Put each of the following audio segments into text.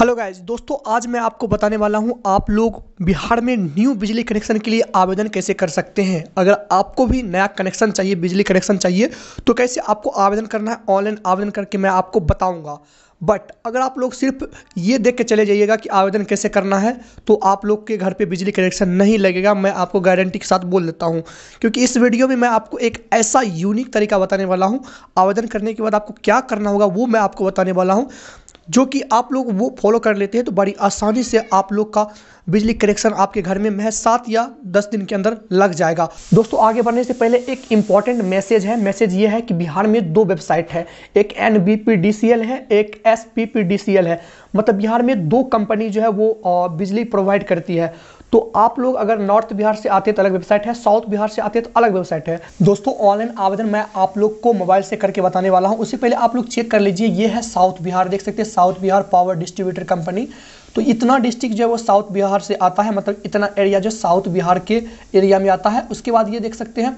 hello guys दोस्तों आज मैं आपको बताने वाला हूं आप लोग बिहार में न्यू बिजली कनेक्शन के लिए आवेदन कैसे कर सकते हैं अगर आपको भी नया कनेक्शन चाहिए बिजली कनेक्शन चाहिए तो कैसे आपको आवेदन करना है ऑनलाइन आवेदन करके मैं आपको बताऊंगा बट अगर आप लोग सिर्फ ये देख के चले जाइएगा कि आवेदन कैसे करना है तो आप लोग के घर पे बिजली कनेक्शन नहीं लगेगा मैं आपको गारंटी के साथ बोल देता हूँ क्योंकि इस वीडियो में मैं आपको एक ऐसा यूनिक तरीका बताने वाला हूँ आवेदन करने के बाद आपको क्या करना होगा वो मैं आपको बताने वाला हूँ जो कि आप लोग वो फॉलो कर लेते हैं तो बड़ी आसानी से आप लोग का बिजली कनेक्शन आपके घर में महज सात या दस दिन के अंदर लग जाएगा दोस्तों आगे बढ़ने से पहले एक इम्पॉर्टेंट मैसेज है मैसेज ये है कि बिहार में दो वेबसाइट है एक एन है एक एस है मतलब बिहार में दो कंपनी जो है वो बिजली प्रोवाइड करती है तो आप लोग अगर नॉर्थ बिहार से आते तो अलग वेबसाइट है साउथ बिहार से आते तो अलग वेबसाइट है दोस्तों ऑनलाइन आवेदन मैं आप लोग को मोबाइल से करके बताने वाला हूँ उससे पहले आप लोग चेक कर लीजिए ये है साउथ बिहार देख सकते हैं south Bihar power distributor company तो इतना डिस्ट्रिक्ट जो है वो साउथ बिहार से आता है मतलब इतना एरिया जो साउथ बिहार के एरिया में आता है उसके बाद ये देख सकते हैं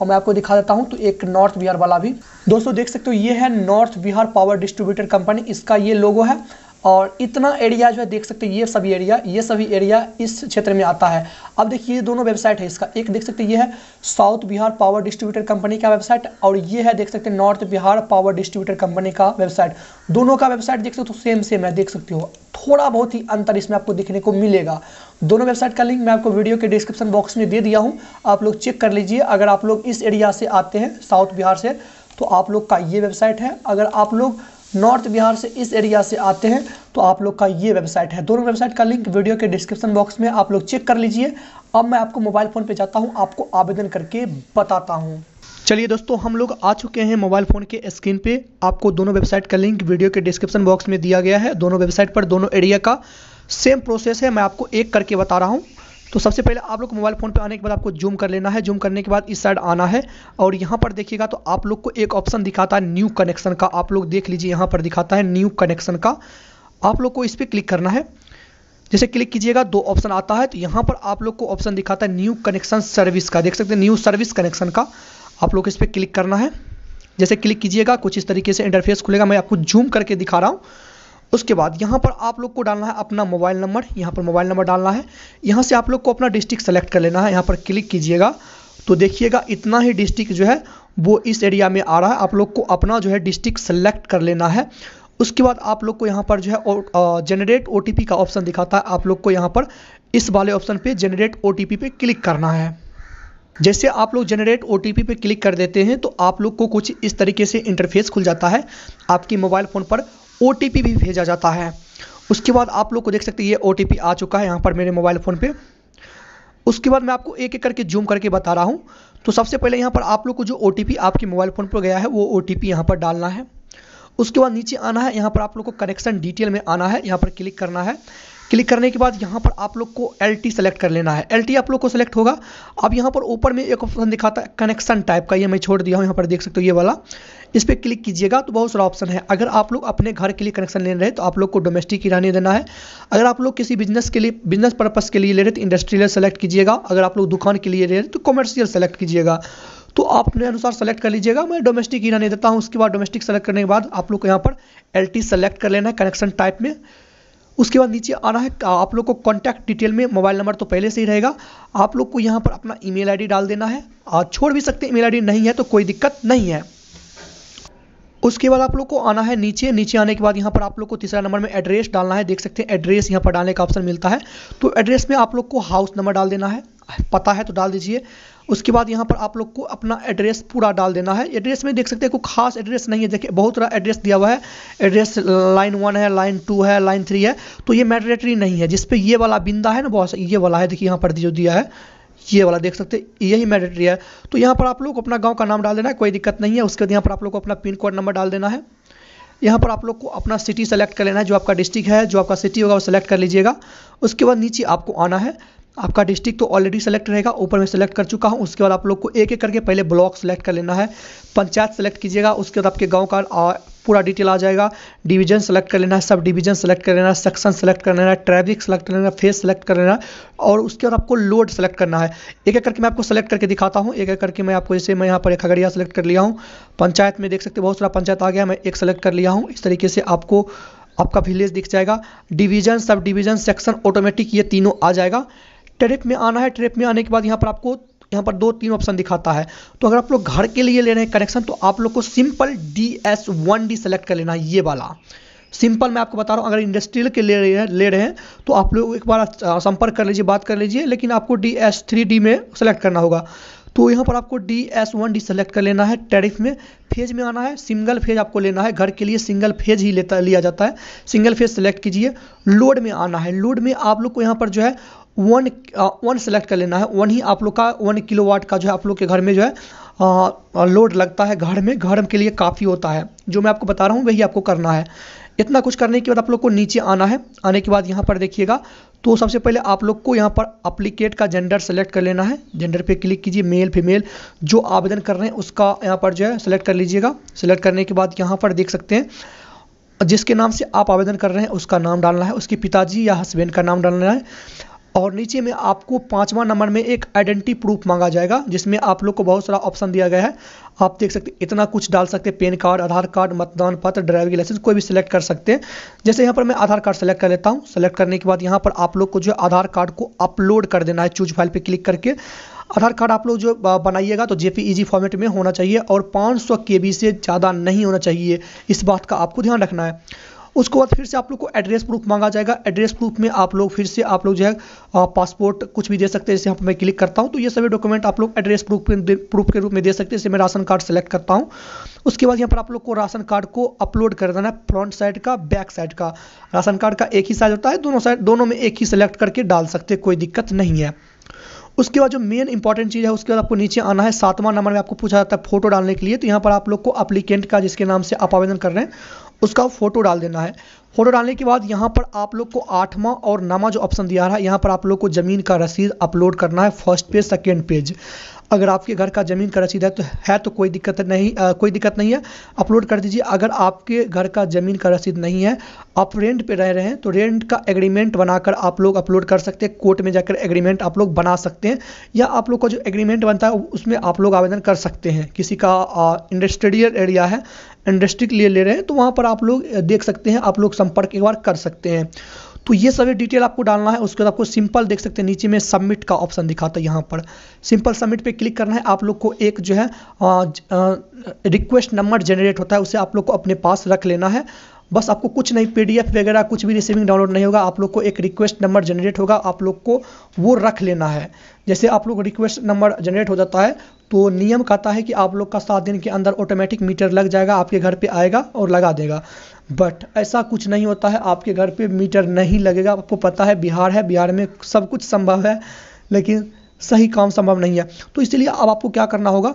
और मैं आपको दिखा देता हूं तो एक नॉर्थ बिहार वाला भी दोस्तों देख सकते हो ये है north Bihar power distributor company इसका ये लोगो है और इतना एरिया जो है देख सकते हैं ये सभी एरिया ये सभी एरिया इस क्षेत्र में आता है अब देखिए ये दोनों वेबसाइट है इसका एक देख सकते हैं ये है south Bihar power distributor company का वेबसाइट और ये है देख सकते हैं north Bihar power distributor company का वेबसाइट दोनों का वेबसाइट देख सकते हो सेम सेम है देख सकते हो थोड़ा बहुत ही अंतर इसमें आपको देखने को मिलेगा दोनों वेबसाइट का लिंक मैं आपको वीडियो के डिस्क्रिप्शन बॉक्स में दे दिया हूँ आप लोग चेक कर लीजिए अगर आप लोग इस एरिया से आते हैं साउथ बिहार से तो आप लोग का ये वेबसाइट है अगर आप लोग नॉर्थ बिहार से इस एरिया से आते हैं तो आप लोग का ये वेबसाइट है दोनों वेबसाइट का लिंक वीडियो के डिस्क्रिप्शन बॉक्स में आप लोग चेक कर लीजिए अब मैं आपको मोबाइल फ़ोन पे जाता हूँ आपको आवेदन करके बताता हूँ चलिए दोस्तों हम लोग आ चुके हैं मोबाइल फ़ोन के स्क्रीन पे आपको दोनों वेबसाइट का लिंक वीडियो के डिस्क्रिप्शन बॉक्स में दिया गया है दोनों वेबसाइट पर दोनों एरिया का सेम प्रोसेस है मैं आपको एक करके बता रहा हूँ तो सबसे पहले आप लोग मोबाइल फ़ोन पे आने के बाद आपको जूम कर लेना है जूम करने के बाद इस साइड आना है और यहाँ पर देखिएगा तो आप लोग को एक ऑप्शन दिखाता है न्यू कनेक्शन का आप लोग देख लीजिए यहाँ पर दिखाता है न्यू कनेक्शन का आप लोग को इस पर क्लिक करना है जैसे क्लिक कीजिएगा दो ऑप्शन आता है तो यहाँ पर आप लोग को ऑप्शन दिखाता है न्यू कनेक्शन सर्विस का देख सकते हैं न्यू सर्विस कनेक्शन का आप लोग इस पर क्लिक करना है जैसे क्लिक कीजिएगा कुछ इस तरीके से इंटरफेस खुलेगा मैं आपको जूम करके दिखा रहा हूँ उसके बाद यहाँ पर आप लोग को डालना है अपना मोबाइल नंबर यहाँ पर मोबाइल नंबर डालना है यहाँ से आप लोग को अपना डिस्ट्रिक्ट सेलेक्ट कर लेना है यहाँ पर क्लिक कीजिएगा तो देखिएगा इतना ही डिस्ट्रिक्ट जो है वो इस एरिया में आ रहा है आप लोग को अपना जो है डिस्ट्रिक्ट सेलेक्ट कर लेना है उसके बाद आप लोग को यहाँ पर जो है जनरेट ओ का ऑप्शन दिखाता है आप लोग को यहाँ पर इस वाले ऑप्शन पर जनरेट ओ पे क्लिक करना है जैसे आप लोग जनरेट ओ पे क्लिक कर देते हैं तो आप लोग को कुछ इस तरीके से इंटरफेस खुल जाता है आपके मोबाइल फ़ोन पर ओ भी भेजा जाता है उसके बाद आप लोग को देख सकते हैं ये ओ आ चुका है यहाँ पर मेरे मोबाइल फ़ोन पर उसके बाद मैं आपको एक एक करके जूम करके बता रहा हूँ तो सबसे पहले यहाँ पर आप लोग को जो ओ आपके मोबाइल फ़ोन पर गया है वो ओ टी यहाँ पर डालना है उसके बाद नीचे आना है यहाँ पर आप लोग को कनेक्शन डिटेल में आना है यहाँ पर क्लिक करना है क्लिक करने के बाद यहाँ पर आप लोग को एल टी सेलेक्ट कर लेना है एल टी आप लोग को सेलेक्ट होगा अब यहाँ पर ऊपर में एक ऑप्शन दिखाता है कनेक्शन टाइप का ये मैं छोड़ दिया हूँ यहाँ पर देख सकते हो ये वाला इस पर क्लिक कीजिएगा तो बहुत सारा ऑप्शन है अगर आप लोग अपने घर के लिए कनेक्शन ले रहे तो आप लोग को डोमेस्टिक किराने देना है अगर आप लोग किसी बिजनेस के लिए बिजनेस पर्पज़ के लिए ले रहे तो इंडस्ट्रियल सेलेक्ट कीजिएगा अगर आप लोग दुकान के लिए ले रहे तो कॉमर्शियल सेलेक्ट कीजिएगा तो आप अपने अनुसार सेलेक्ट कर लीजिएगा मैं डोमेस्टिक ही रहने देता हूँ उसके बाद डोमेस्टिक सेलेक्ट करने के बाद आप लोग को यहाँ पर एल सेलेक्ट कर लेना है कनेक्शन टाइप में उसके बाद नीचे आ रहा है आप लोग को कॉन्टैक्ट डिटेल में मोबाइल नंबर तो पहले से ही रहेगा आप लोग को यहाँ पर अपना ई मेल डाल देना है और छोड़ भी सकते हैं ई मेल नहीं है तो कोई दिक्कत नहीं है उसके बाद आप लोग को आना है नीचे नीचे आने के बाद यहाँ पर आप लोग को तीसरा नंबर में एड्रेस डालना है देख सकते हैं एड्रेस यहाँ पर डालने का ऑप्शन मिलता है तो एड्रेस में आप लोग को हाउस नंबर डाल देना है पता है तो डाल दीजिए उसके बाद यहाँ पर आप लोग को अपना एड्रेस पूरा डाल देना है एड्रेस में देख सकते हैं कोई खास एड्रेस नहीं है देखिए बहुत सारा एड्रेस दिया हुआ है एड्रेस लाइन वन है लाइन टू है लाइन थ्री है तो ये मैडरेटरी नहीं है जिसपे ये वाला बिंदा है ना बहुत ये वाला है देखिए यहाँ पर जो दिया है ये वाला देख सकते हैं यही मैंडेटरी है तो यहाँ पर आप लोग अपना गाँव का नाम डाल देना है कोई दिक्कत नहीं है उसके बाद यहाँ पर आप लोग को अपना पिन कोड नंबर डाल देना है यहाँ पर आप लोग को अपना सिटी सेलेक्ट कर लेना है जो आपका डिस्ट्रिक्ट है जो आपका सिटी होगा वो सेलेक्ट कर लीजिएगा उसके बाद नीचे आपको आना है आपका डिस्ट्रिक्ट तो ऑलरेडी सेलेक्ट रहेगा ऊपर में सेलेक्ट कर चुका हूँ उसके बाद आप लोग को एक एक करके पहले ब्लॉक सेलेक्ट कर लेना है पंचायत सेलेक्ट कीजिएगा उसके बाद आपके गाँव का पूरा डिटेल आ जाएगा डिवीजन सेलेक्ट कर लेना है सब डिवीजन सेलेक्ट कर लेना है सेक्शन सेलेक्ट कर लेना है ट्रैफिक सेलेक्ट कर लेना फेस सेलेक्ट कर लेना है और उसके बाद आपको लोड सेलेक्ट करना है एक एक करके मैं आपको सेलेक्ट करके दिखाता हूँ एक एक करके मैं आपको जैसे मैं यहाँ पर खगड़िया सेलेक्ट कर लिया हूँ पंचायत में देख सकते बहुत सारा पंचायत आ गया मैं एक सेलेक्ट कर लिया हूँ इस तरीके से आपको आपका विलेज दिख जाएगा division sub division section automatic ये तीनों आ जाएगा ट्रिप में आना है ट्रिप में आने के बाद यहाँ पर आपको यहाँ पर दो तीन ऑप्शन दिखाता है तो अगर आप लोग घर के लिए ले रहे हैं कनेक्शन तो आप लोग को simple D S one D select कर लेना है ये वाला सिंपल मैं आपको बता रहा हूँ अगर इंडस्ट्रियल के ले रहे हैं ले रहे हैं तो आप लोग एक बार संपर्क कर लीजिए बात कर लीजिए लेकिन आपको डी एस थ्री डी में सेलेक्ट करना होगा तो यहाँ पर आपको D S one D select कर लेना है टैरिफ में फेज में आना है सिंगल फेज आपको लेना है घर के लिए सिंगल फेज ही लेता लिया जाता है सिंगल फेज सेलेक्ट कीजिए लोड में आना है लोड में आप लोग को यहाँ पर जो है वन वन सेलेक्ट कर लेना है वन ही आप लोग का वन किलो वाट का जो है आप लोग के घर में जो है लोड uh, लगता है घर में घर के लिए काफ़ी होता है जो मैं आपको बता रहा हूँ वही आपको करना है इतना कुछ करने के बाद आप लोग को नीचे आना है आने के बाद यहाँ पर देखिएगा तो सबसे पहले आप लोग को यहाँ पर अप्लीकेट का जेंडर सेलेक्ट कर लेना है जेंडर पे क्लिक कीजिए मेल फीमेल जो आवेदन कर रहे हैं उसका यहाँ पर जो है सेलेक्ट कर लीजिएगा सेलेक्ट करने के बाद यहाँ पर देख सकते हैं जिसके नाम से आप आवेदन कर रहे हैं उसका नाम डालना है उसके पिताजी या हस्बैंड का नाम डालना है और नीचे में आपको पाँचवा नंबर में एक आइडेंटिटी प्रूफ मांगा जाएगा जिसमें आप लोग को बहुत सारा ऑप्शन दिया गया है आप देख सकते इतना कुछ डाल सकते पेन कार्ड आधार कार्ड मतदान पत्र ड्राइविंग लाइसेंस कोई भी सिलेक्ट कर सकते हैं जैसे यहाँ पर मैं आधार कार्ड सेलेक्ट कर लेता हूँ सेलेक्ट करने के बाद यहाँ पर आप लोग को जो आधार कार्ड को अपलोड कर देना है चूज फाइल पर क्लिक करके आधार कार्ड आप लोग जो बनाइएगा तो जेपीईजी फॉर्मेट में होना चाहिए और पाँच केबी से ज़्यादा नहीं होना चाहिए इस बात का आपको ध्यान रखना है उसके बाद फिर से आप लोग को एड्रेस प्रूफ मांगा जाएगा एड्रेस प्रूफ में आप लोग फिर से आप लोग जो है पासपोर्ट कुछ भी दे सकते हैं जैसे यहाँ पर मैं क्लिक करता हूँ तो ये सभी डॉक्यूमेंट आप लोग एड्रेस प्रूफ प्रूफ के रूप में दे सकते हैं जैसे मैं राशन कार्ड सेलेक्ट करता हूँ उसके बाद यहाँ पर आप लोग को राशन कार्ड को अपलोड कर देना है फ्रंट साइड का बैक साइड का राशन कार्ड का एक ही साइज होता है दोनों साइड दोनों में एक ही सेलेक्ट करके डाल सकते हैं कोई दिक्कत नहीं है उसके बाद जो मेन इंपॉर्टेंट चीज़ है उसके बाद आपको नीचे आना है सातवां नंबर में आपको पूछा जाता है फोटो डालने के लिए तो यहाँ पर आप लोग को अप्लीकेंट का जिसके नाम से आप आवेदन कर रहे हैं उसका फ़ोटो डाल देना है फ़ोटो डालने के बाद यहाँ पर आप लोग को आठवां और नवा जो ऑप्शन दिया रहा है यहाँ पर आप लोग को ज़मीन का रसीद अपलोड करना है फर्स्ट पेज सेकेंड पेज अगर आपके घर का ज़मीन का रसीद है तो है तो कोई दिक्कत नहीं आ, कोई दिक्कत नहीं है अपलोड कर दीजिए अगर आपके घर का ज़मीन का रसीद नहीं है आप रेंट पे रह रहे हैं तो रेंट का एग्रीमेंट बनाकर आप लोग अपलोड कर सकते हैं कोर्ट में जाकर एग्रीमेंट आप लोग बना सकते हैं या आप लोग का जो एग्रीमेंट बनता है उसमें आप लोग आवेदन कर सकते हैं किसी का इंडस्ट्रियल एरिया है इंडस्ट्री के लिए ले रहे हैं तो वहाँ पर आप लोग देख सकते हैं आप लोग संपर्क एक बार कर सकते हैं तो ये सभी डिटेल आपको डालना है उसके बाद आपको सिंपल देख सकते हैं नीचे में सबमिट का ऑप्शन दिखाता है यहाँ पर सिंपल सबमिट पे क्लिक करना है आप लोग को एक जो है रिक्वेस्ट नंबर जनरेट होता है उसे आप लोग को अपने पास रख लेना है बस आपको कुछ नहीं पीडीएफ वगैरह कुछ भी रिसीविंग डाउनलोड नहीं होगा आप लोग को एक रिक्वेस्ट नंबर जनरेट होगा आप लोग को वो रख लेना है जैसे आप लोग रिक्वेस्ट नंबर जनरेट हो जाता है तो नियम कहता है कि आप लोग का सात दिन के अंदर ऑटोमेटिक मीटर लग जाएगा आपके घर पे आएगा और लगा देगा बट ऐसा कुछ नहीं होता है आपके घर पे मीटर नहीं लगेगा आपको पता है बिहार है बिहार में सब कुछ संभव है लेकिन सही काम संभव नहीं है तो इसलिए अब आपको क्या करना होगा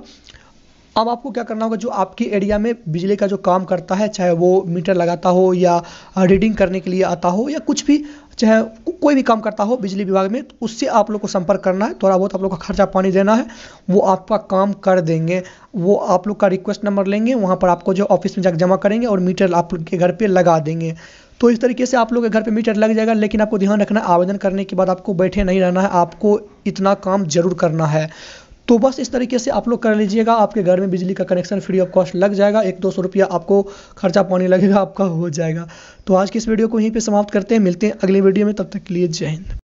अब आपको क्या करना होगा जो आपके एरिया में बिजली का जो काम करता है चाहे वो मीटर लगाता हो या रीडिंग करने के लिए आता हो या कुछ भी चाहे कोई भी काम करता हो बिजली विभाग में तो उससे आप लोग को संपर्क करना है थोड़ा बहुत आप लोग का खर्चा पानी देना है वो आपका काम कर देंगे वो आप लोग का रिक्वेस्ट नंबर लेंगे वहाँ पर आपको जो ऑफिस में जाकर जमा करेंगे और मीटर आप लोग के घर पर लगा देंगे तो इस तरीके से आप लोग के घर पे मीटर लग जाएगा लेकिन आपको ध्यान रखना आवेदन करने के बाद आपको बैठे नहीं रहना है आपको इतना काम जरूर करना है तो बस इस तरीके से आप लोग कर लीजिएगा आपके घर में बिजली का कनेक्शन फ्री ऑफ कॉस्ट लग जाएगा एक दो सौ रुपया आपको खर्चा पानी लगेगा आपका हो जाएगा तो आज की इस वीडियो को यहीं पे समाप्त करते हैं मिलते हैं अगले वीडियो में तब तक के लिए जय हिंद